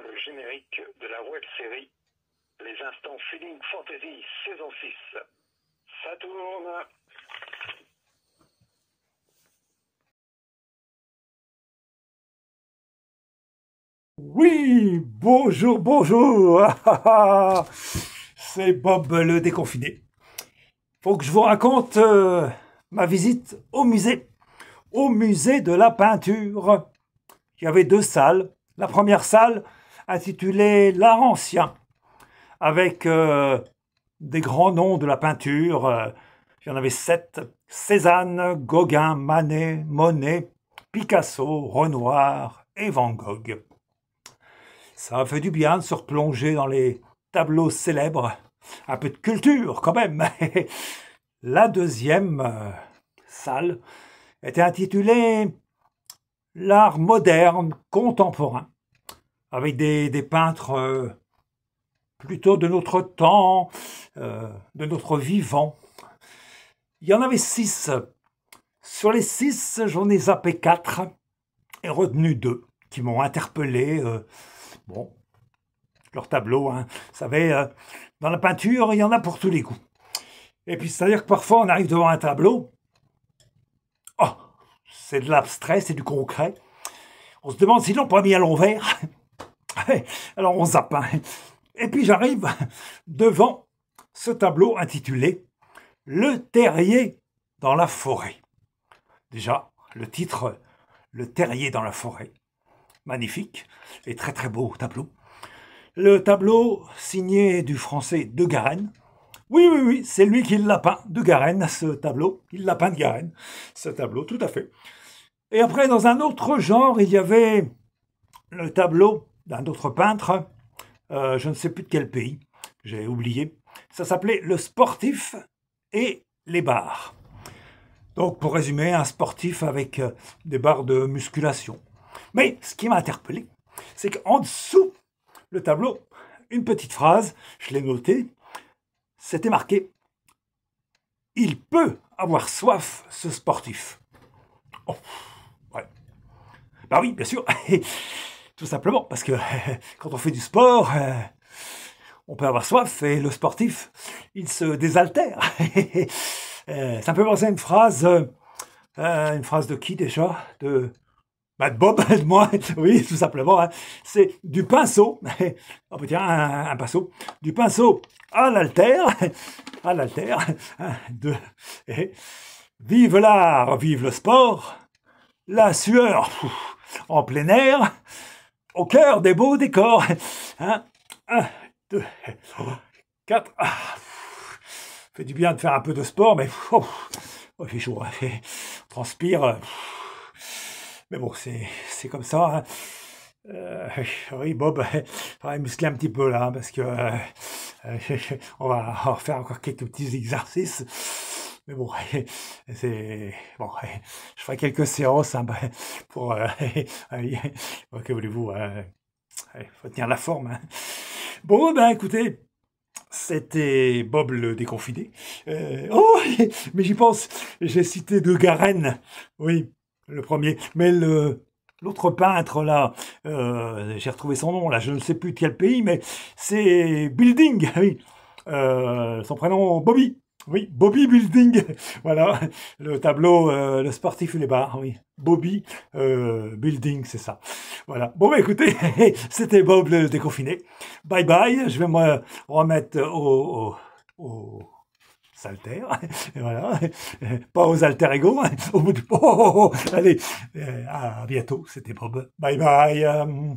le générique de la web-série Les Instants Feeling Fantasy saison 6. Ça tourne Oui, bonjour, bonjour ah, ah, ah. C'est Bob le déconfiné. Faut que je vous raconte euh, ma visite au musée. Au musée de la peinture. Il y avait deux salles. La première salle, intitulé L'art ancien, avec euh, des grands noms de la peinture. j'en euh, il y en avait sept. Cézanne, Gauguin, Manet, Monet, Picasso, Renoir et Van Gogh. Ça fait du bien de se replonger dans les tableaux célèbres. Un peu de culture quand même. la deuxième euh, salle était intitulée L'art moderne contemporain avec des, des peintres euh, plutôt de notre temps, euh, de notre vivant. Il y en avait six. Sur les six, j'en ai zappé quatre et retenu deux qui m'ont interpellé. Euh, bon, leur tableau, hein. vous savez, dans la peinture, il y en a pour tous les goûts. Et puis, c'est-à-dire que parfois, on arrive devant un tableau, oh, c'est de l'abstrait, c'est du concret. On se demande si l'on pas mis à l'envers. Alors on zappe. Hein. Et puis j'arrive devant ce tableau intitulé Le terrier dans la forêt. Déjà, le titre Le terrier dans la forêt. Magnifique et très très beau tableau. Le tableau signé du français De Garenne. Oui, oui, oui, c'est lui qui l'a peint, De Garenne, ce tableau. Il l'a peint De Garenne, ce tableau, tout à fait. Et après, dans un autre genre, il y avait le tableau d'un autre peintre, euh, je ne sais plus de quel pays, j'ai oublié. Ça s'appelait Le sportif et les bars. Donc pour résumer, un sportif avec euh, des barres de musculation. Mais ce qui m'a interpellé, c'est qu'en dessous, le tableau, une petite phrase, je l'ai notée, c'était marqué « Il peut avoir soif, ce sportif oh, ouais. ». Bah oui, bien sûr Tout simplement, parce que quand on fait du sport, euh, on peut avoir soif et le sportif, il se désaltère. ça peut penser à une phrase, euh, euh, une phrase de qui déjà De bad Bob, de moi, oui, tout simplement. Hein. C'est du pinceau, on peut dire un, pinceau, du pinceau à l'altère, à l'altère, de vive l'art, vive le sport, la sueur en plein air, au cœur des beaux décors. 1, un, deux, 4. quatre. Ah, fait du bien de faire un peu de sport, mais oh, oh, il chaud, hein. on transpire. Euh, mais bon, c'est comme ça. Hein. Euh, oui, Bob, on va muscler un petit peu là, hein, parce que euh, on va faire encore quelques petits exercices. Mais bon, c'est bon. Je ferai quelques séances hein, bah, pour. Euh, que voulez-vous hein, faut tenir la forme. Hein. Bon, eh ben écoutez. C'était Bob le déconfidé. Euh, oh, mais j'y pense, j'ai cité De Garen, oui, le premier, mais le, L'autre peintre, là, euh, j'ai retrouvé son nom, là, je ne sais plus de quel pays, mais c'est Building, oui. son prénom, Bobby. Oui, Bobby Building. voilà, le tableau, euh, le sportif et les bars, oui. Bobby euh, Building, c'est ça. Voilà. Bon, bah, écoutez, c'était Bob le déconfiné. Bye bye. Je vais me remettre au, au, au salter. voilà. Pas aux alter ego. Hein, au bout du. Oh, oh, oh, oh, Allez, euh, à bientôt. C'était Bob. Bye bye. Euh.